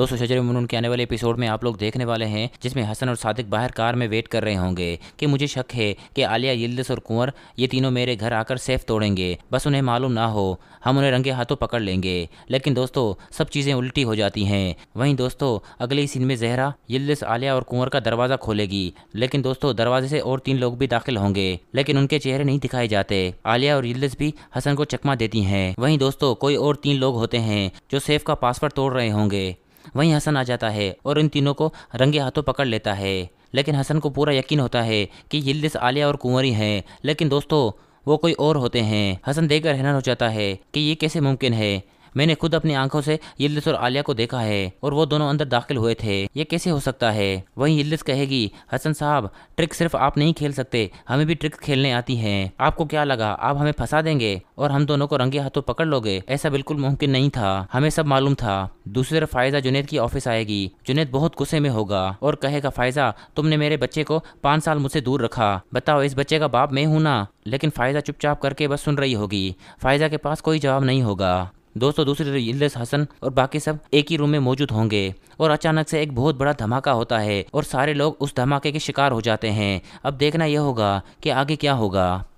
दोस्तों शजर मुनून के आने वाले एपिसोड में आप लोग देखने वाले हैं जिसमें हसन और सादिक बाहर कार में वेट कर रहे होंगे कि मुझे शक है कि आलिया यिल्दस और कुंवर ये तीनों मेरे घर आकर सेफ तोड़ेंगे बस उन्हें मालूम ना हो हम उन्हें रंगे हाथों पकड़ लेंगे लेकिन दोस्तों सब चीज़ें उल्टी हो जाती हैं वहीं दोस्तों अगले सीन में जहरा यिल्दस आलिया और कुंवर का दरवाज़ा खोलेगी लेकिन दोस्तों दरवाजे से और तीन लोग भी दाखिल होंगे लेकिन उनके चेहरे नहीं दिखाए जाते आलिया और यिल्दस भी हसन को चकमा देती हैं वहीं दोस्तों कोई और तीन लोग होते हैं जो सेफ का पासवर्ड तोड़ रहे होंगे वहीं हसन आ जाता है और इन तीनों को रंगे हाथों पकड़ लेता है लेकिन हसन को पूरा यकीन होता है कि यिल्दिस आलिया और कुंवरी हैं लेकिन दोस्तों वो कोई और होते हैं हसन देखकर हैरान हो जाता है कि ये कैसे मुमकिन है मैंने खुद अपनी आंखों से यिल्लिस और आलिया को देखा है और वो दोनों अंदर दाखिल हुए थे ये कैसे हो सकता है वहीं यिल्लिस कहेगी हसन साहब ट्रिक सिर्फ आप नहीं खेल सकते हमें भी ट्रिक खेलने आती है आपको क्या लगा आप हमें फंसा देंगे और हम दोनों को रंगे हाथों पकड़ लोगे ऐसा बिल्कुल मुमकिन नहीं था हमें सब मालूम था दूसरी तरफ फायजा जुनेद की ऑफिस आएगी जुनेद बहुत गुस्से में होगा और कहेगा फायजा तुमने मेरे बच्चे को पाँच साल मुझसे दूर रखा बताओ इस बच्चे का बाप मैं हूं ना लेकिन फायजा चुपचाप करके बस सुन रही होगी फायजा के पास कोई जवाब नहीं होगा दोस्तों दूसरे इलेस तो हसन और बाकी सब एक ही रूम में मौजूद होंगे और अचानक से एक बहुत बड़ा धमाका होता है और सारे लोग उस धमाके के शिकार हो जाते हैं अब देखना यह होगा कि आगे क्या होगा